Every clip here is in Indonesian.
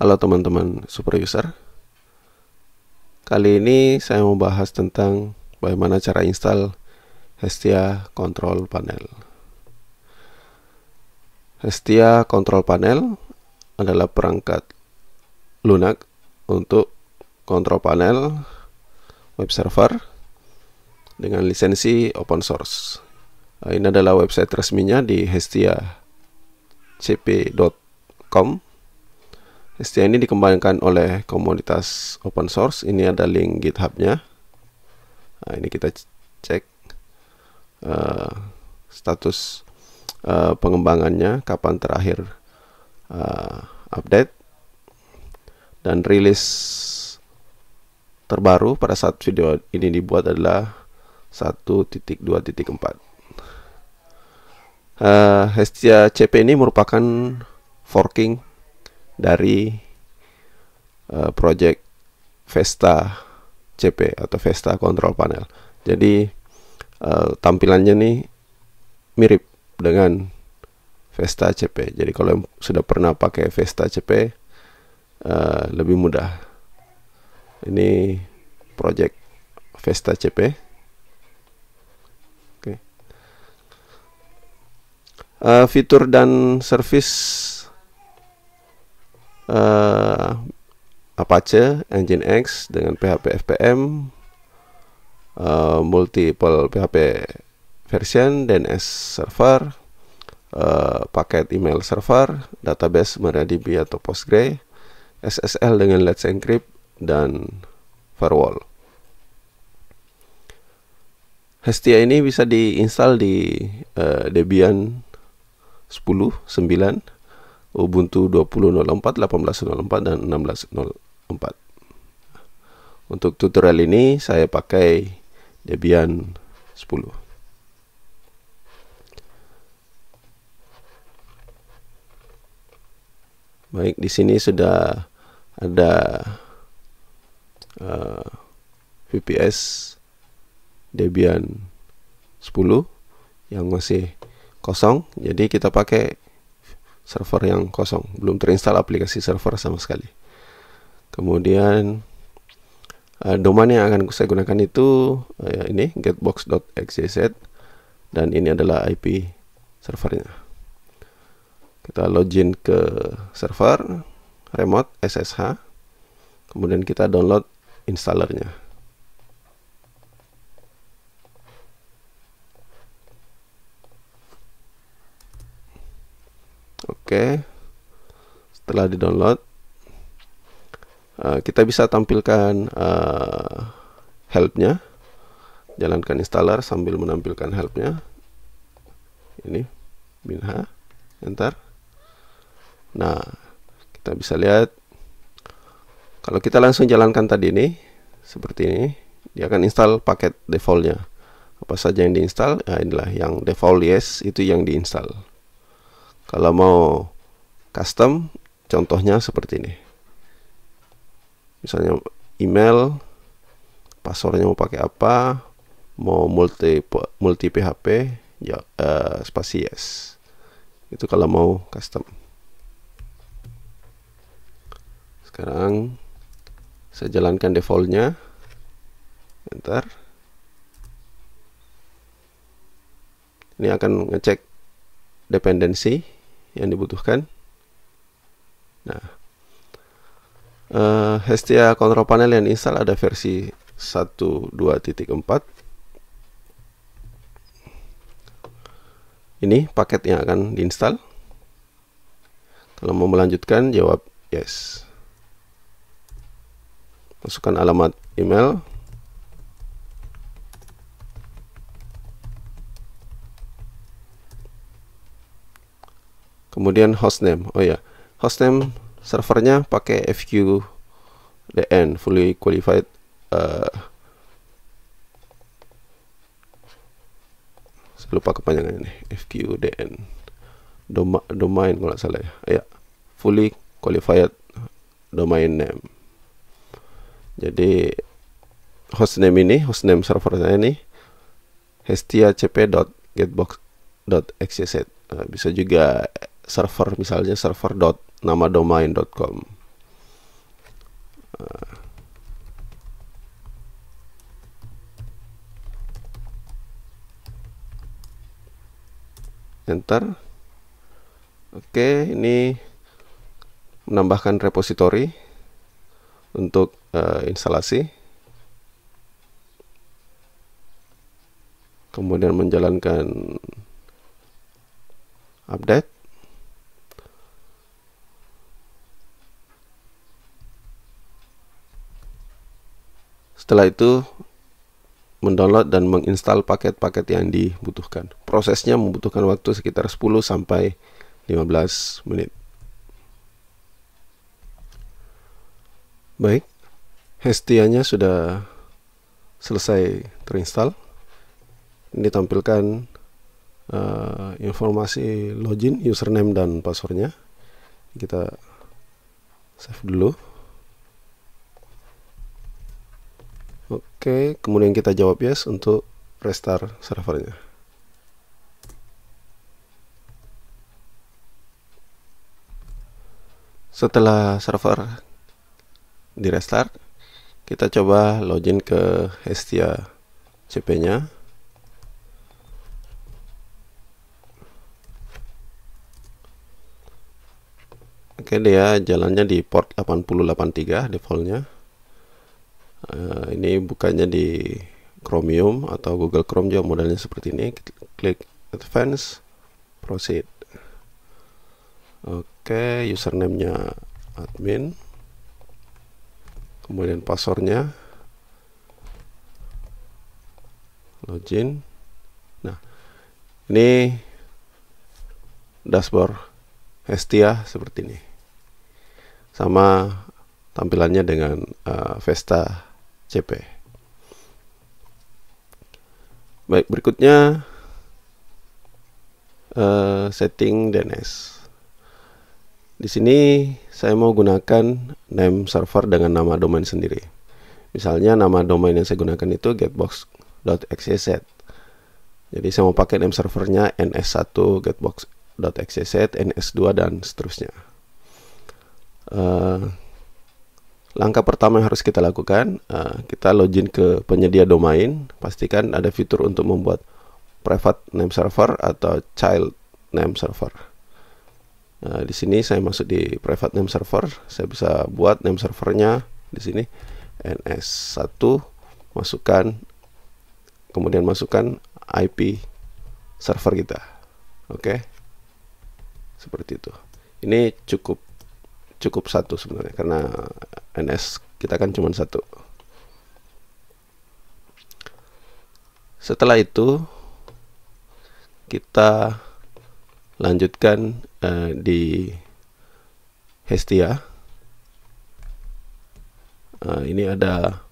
Halo teman-teman super user Kali ini saya mau bahas tentang bagaimana cara install Hestia Control Panel Hestia Control Panel adalah perangkat lunak untuk kontrol panel web server dengan lisensi open source nah, ini adalah website resminya di hestiacp.com STA ini dikembangkan oleh komunitas open source. Ini ada link GitHub-nya. Nah, ini kita cek uh, status uh, pengembangannya, kapan terakhir uh, update dan rilis terbaru pada saat video ini dibuat adalah 1.2.4. Uh, Hestia CP ini merupakan forking dari uh, eh, project Vesta CP atau Vesta Control Panel. Jadi uh, tampilannya nih mirip dengan Vesta CP. Jadi kalau yang sudah pernah pakai Vesta CP uh, eh, lebih mudah. Ini project Vesta CP. Uh, fitur dan service uh, eh, Apache, X dengan PHP FPM, uh, eh, multiple PHP version, DNS server, uh, paket email server, database MariaDB atau Postgre, SSL dengan Let's Encrypt, dan firewall. Hestia ini bisa diinstal di uh, Debian 10, 9, Ubuntu 20.04, 18.04 dan 16.04. Untuk tutorial ini saya pakai Debian 10. Baik, di sini sudah ada uh, eh, VPS Debian 10 yang masih kosong. Jadi kita pakai server yang kosong belum terinstall aplikasi server sama sekali kemudian uh, domain yang akan saya gunakan itu uh, ini getbox.xyz dan ini adalah IP servernya kita login ke server remote SSH kemudian kita download installernya Oke. Setelah di-download uh, kita bisa tampilkan uh, helpnya jalankan installer sambil menampilkan helpnya ini minha enter nah kita bisa lihat kalau kita langsung jalankan tadi ini seperti ini dia akan install paket defaultnya apa saja yang diinstal nah ya, inilah yang default yes itu yang diinstal kalau mau custom, contohnya seperti ini. Misalnya email, passwordnya mau pakai apa, mau multi multi PHP, ya uh, spasi yes. Itu kalau mau custom. Sekarang saya jalankan defaultnya. Enter. Ini akan ngecek dependensi yang dibutuhkan. Nah, uh, Hestia Control Panel yang install ada versi 1.2.4. Ini paket yang akan diinstal. Kalau mau melanjutkan, jawab yes. Masukkan alamat email. kemudian hostname oh ya hostname servernya pakai fqdn fully qualified uh, saya lupa kepanjangan ini fqdn Doma, domain kalau salah ya ya fully qualified domain name jadi hostname ini hostname server saya ini hestiacp.getbox.xyz eh, bisa juga server misalnya server dot nama com. Eh. enter oke ini menambahkan repository untuk uh, instalasi kemudian menjalankan update Setelah itu mendownload dan menginstal paket-paket yang dibutuhkan. Prosesnya membutuhkan waktu sekitar 10 sampai 15 menit. Baik, Hestianya sudah selesai terinstall. Ini tampilkan uh, informasi login, username dan passwordnya. Kita save dulu. Oke, kemudian kita jawab yes untuk restart servernya. Setelah server di restart, kita coba login ke Hestia CP-nya. Oke, dia jalannya di port 883 defaultnya uh, ini bukannya di Chromium atau Google Chrome juga modelnya seperti ini klik advance proceed oke okay, username nya admin kemudian passwordnya login nah ini dashboard Hestia ya, seperti ini sama tampilannya dengan uh, Vesta CP. Baik, berikutnya uh, setting DNS. Di sini saya mau gunakan name server dengan nama domain sendiri. Misalnya nama domain yang saya gunakan itu getbox.xyz. Jadi saya mau pakai name servernya ns1 getbox.xyz, ns2 dan seterusnya. Uh, Langkah pertama yang harus kita lakukan, eh, kita login ke penyedia domain. Pastikan ada fitur untuk membuat private name server atau child name server. Nah, di sini saya masuk di private name server, saya bisa buat name servernya di sini ns1 masukkan kemudian masukkan IP server kita. Oke. Okay? Seperti itu. Ini cukup cukup satu sebenarnya karena NS kita kan cuma satu setelah itu kita lanjutkan uh, di Hestia uh, ini ada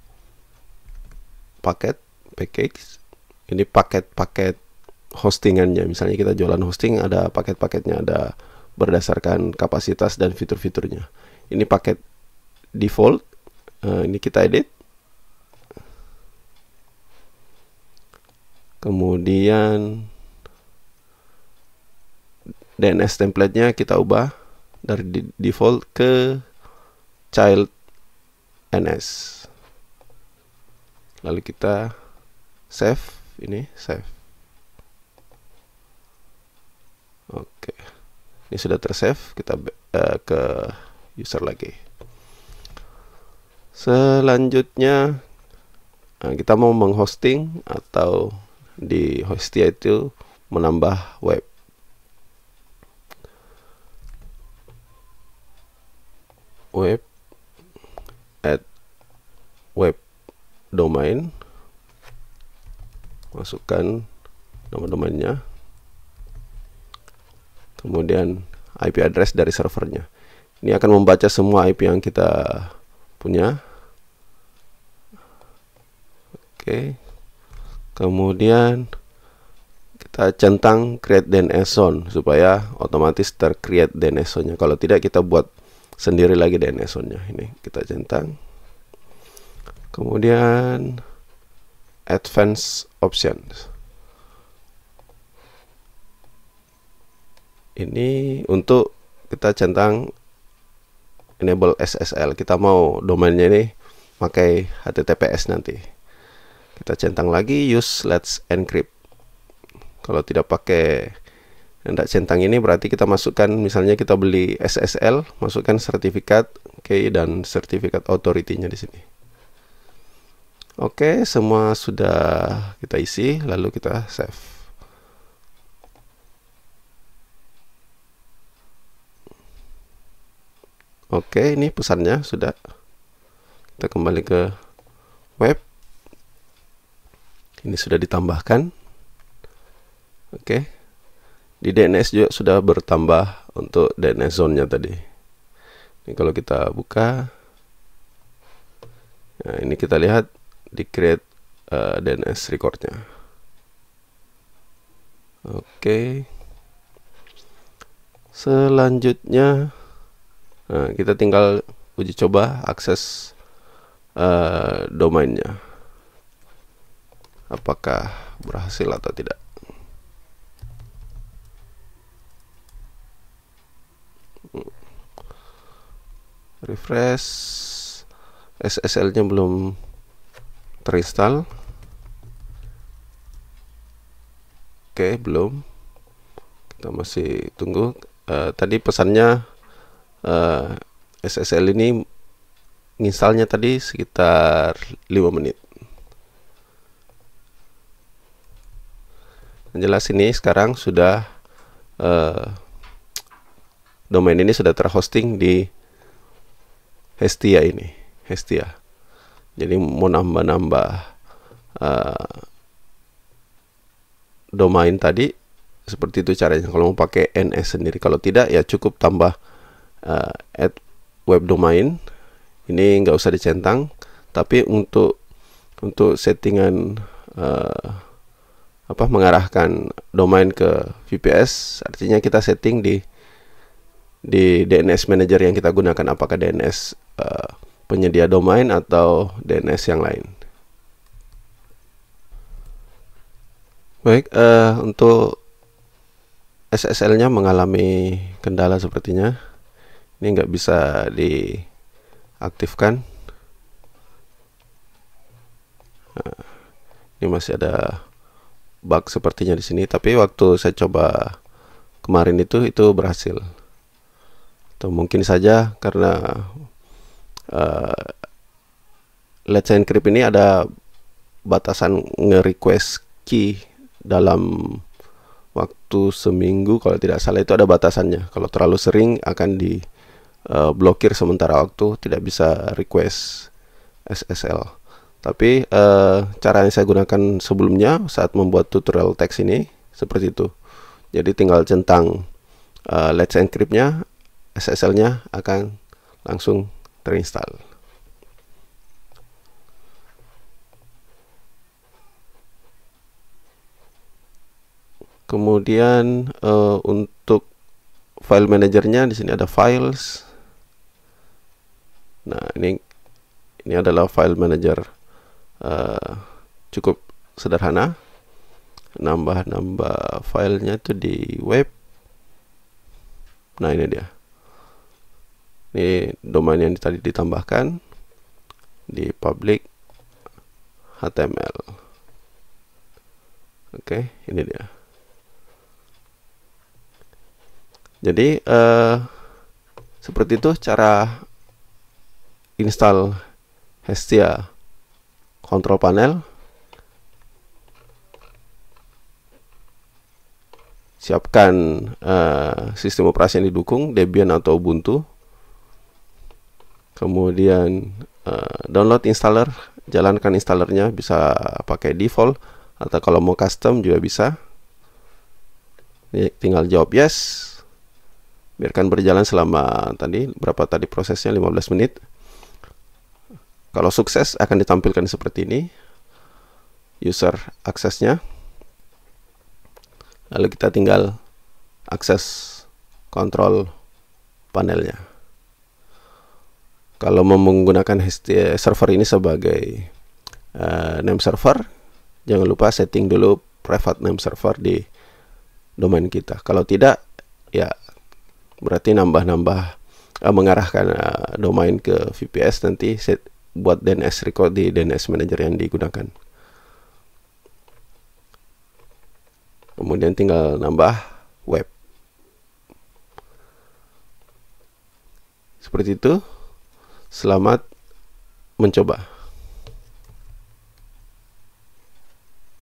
paket package ini paket-paket hostingannya misalnya kita jualan hosting ada paket-paketnya ada berdasarkan kapasitas dan fitur-fiturnya. Ini paket default, eh, ini kita edit. Kemudian DNS template-nya kita ubah dari default ke child NS. Lalu kita save ini save. Oke ini sudah tersave kita uh, ke user lagi selanjutnya uh, kita mau menghosting atau di Hostia itu menambah web web at web domain masukkan nama domainnya kemudian IP address dari servernya ini akan membaca semua IP yang kita punya oke kemudian kita centang create DNS zone supaya otomatis tercreate DNS zone-nya kalau tidak kita buat sendiri lagi DNS zone-nya ini kita centang kemudian advanced options ini untuk kita centang enable SSL kita mau domainnya ini pakai HTTPS nanti kita centang lagi use let's encrypt kalau tidak pakai hendak centang ini berarti kita masukkan misalnya kita beli SSL masukkan sertifikat key dan sertifikat authority-nya di sini Oke, semua sudah kita isi, lalu kita save. Oke, ini pesannya sudah. Kita kembali ke web. Ini sudah ditambahkan. Oke. Di DNS juga sudah bertambah untuk DNS zone-nya tadi. Ini kalau kita buka. Nah, ini kita lihat di create uh, eh, DNS record-nya. Oke. Selanjutnya Nah, kita tinggal uji coba akses uh, domainnya. Apakah berhasil atau tidak? Refresh SSL-nya belum terinstall. Oke, belum. Kita masih tunggu. Uh, tadi pesannya uh, eh, SSL ini installnya tadi sekitar 5 menit jelas ini sekarang sudah uh, domain ini sudah terhosting di Hestia ini Hestia jadi mau nambah-nambah uh, domain tadi seperti itu caranya kalau mau pakai NS sendiri kalau tidak ya cukup tambah uh, eh, add web domain ini nggak usah dicentang tapi untuk untuk settingan uh, apa mengarahkan domain ke VPS artinya kita setting di di DNS manager yang kita gunakan apakah DNS uh, eh, penyedia domain atau DNS yang lain. Baik, uh, untuk SSL-nya mengalami kendala sepertinya ini nggak bisa diaktifkan nah, ini masih ada bug sepertinya di sini tapi waktu saya coba kemarin itu itu berhasil atau mungkin saja karena uh, let's encrypt ini ada batasan nge-request key dalam waktu seminggu kalau tidak salah itu ada batasannya kalau terlalu sering akan di uh, blokir sementara waktu tidak bisa request SSL tapi uh, cara yang saya gunakan sebelumnya saat membuat tutorial teks ini seperti itu jadi tinggal centang uh, let's encryptnya SSL nya akan langsung terinstall kemudian uh, untuk file manajernya di sini ada files nah ini ini adalah file manager uh, cukup sederhana nambah-nambah filenya itu di web nah ini dia ini domain yang tadi ditambahkan di public HTML oke okay, ini dia jadi uh, seperti itu cara install Hestia control panel siapkan uh, sistem operasi yang didukung Debian atau Ubuntu kemudian uh, download installer jalankan installernya bisa pakai default atau kalau mau custom juga bisa tinggal jawab yes biarkan berjalan selama tadi berapa tadi prosesnya 15 menit kalau sukses akan ditampilkan seperti ini user aksesnya. Lalu kita tinggal akses kontrol panelnya. Kalau mau menggunakan eh, server ini sebagai uh, name server, jangan lupa setting dulu private name server di domain kita. Kalau tidak, ya berarti nambah-nambah uh, mengarahkan uh, domain ke VPS nanti set buat DNS record di DNS manager yang digunakan kemudian tinggal nambah web seperti itu selamat mencoba